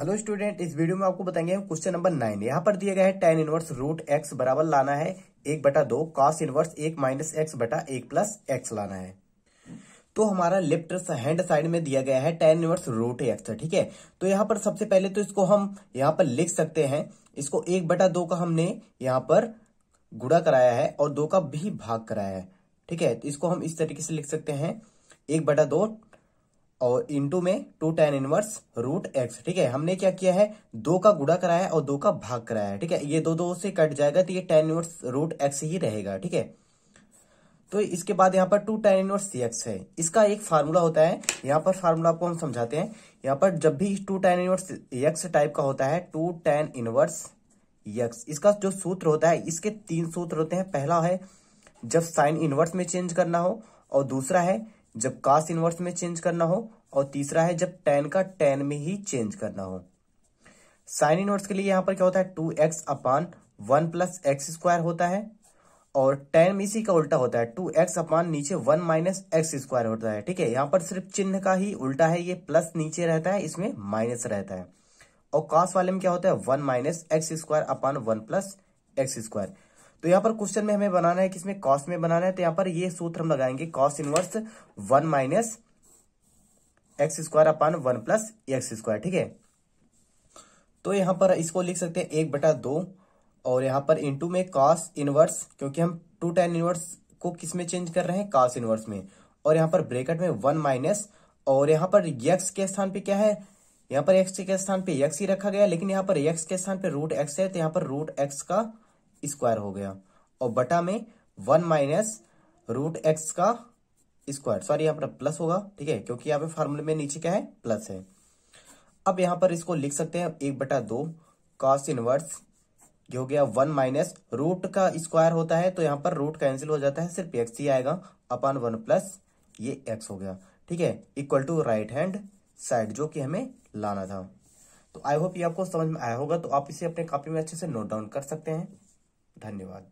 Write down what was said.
hello student इस video में आपको बताएंगे क्वेश्चन नंबर नाइन यहाँ पर दिया गया है टेन इनवर्स रूट एक्स बराबर लाना है एक बटा दो कॉस इनवर्स एक माइनस एक्स बटा एक प्लस एक्स लाना है तो हमारा लेफ्ट हैंड साइड में दिया गया है टेन इनवर्स रूट एक्स ठीक है तो यहाँ पर सबसे पहले तो इसको हम यहाँ पर लिख सकते हैं इसको एक बटा का हमने यहाँ पर गुड़ा कराया है और दो का भी भाग कराया है ठीक है तो इसको हम इस तरीके से लिख सकते हैं एक बटा दो और इंटू में two tan inverse root x ठीक है हमने क्या किया है दो का गुड़ा कराया और दो का भाग कराया ठीक है ये दो दो से कट जाएगा तो ये टेन इनवर्स रूट एक्स ही रहेगा ठीक है तो इसके बाद यहाँ पर two tan inverse C x है इसका एक फार्मूला होता है यहाँ पर फार्मूला आपको हम समझाते हैं यहाँ पर जब भी two tan inverse x type का होता है टू टेन इनवर्स एक्स इसका जो सूत्र होता है इसके तीन सूत्र होते हैं पहला है जब साइन इनवर्स में चेंज करना हो और दूसरा है जब कास इनवर्स में चेंज करना हो और तीसरा है जब टेन का टेन में ही चेंज करना हो साइन इनवर्स के लिए यहां पर क्या होता है two x upon one plus x square होता है और टेन इसी का उल्टा होता है टू एक्स अपान नीचे वन माइनस एक्स स्क्वायर होता है ठीक है यहां पर सिर्फ चिन्ह का ही उल्टा है ये प्लस नीचे रहता है इसमें माइनस रहता है और कास वाले में क्या होता है one minus x square upon one plus x square तो यहाँ पर क्वेश्चन में हमें बनाना है किसमें कॉस में बनाना है तो यहाँ पर ये सूत्र हम लगाएंगे cos inverse one minus x square upon one plus x square ठीक है तो यहाँ पर इसको लिख सकते हैं एक बटा दो और यहाँ पर इंटू में कॉस इनवर्स क्योंकि हम टू टेन इनवर्स को किस में चेंज कर रहे हैं कॉस इनवर्स में और यहाँ पर ब्रेकेट में वन माइनस और यहाँ पर यक्स के स्थान पे क्या है यहाँ पर एक्स के स्थान पे यक्स ही रखा गया लेकिन यहाँ पर यक्स के स्थान पर रूट एक्स है तो यहाँ पर रूट एक्स का स्क्वायर हो गया और बटा में वन माइनस रूट एक्स का स्क्वायर सॉरी यहाँ पर प्लस होगा ठीक है क्योंकि यहाँ पे फॉर्मूले में नीचे क्या है प्लस है अब यहाँ पर इसको लिख सकते हैं एक बटा दो कॉस इनवर्स ये हो गया वन माइनस रूट का स्क्वायर होता है तो यहाँ पर रूट कैंसिल हो जाता है सिर्फ एक्स ही आएगा अपॉन वन प्लस ये एक्स हो गया ठीक है equal to right hand side जो कि हमें लाना था तो आई होप ये आपको समझ में आया होगा तो आप इसे अपने कॉपी में अच्छे से नोट डाउन कर सकते हैं 何には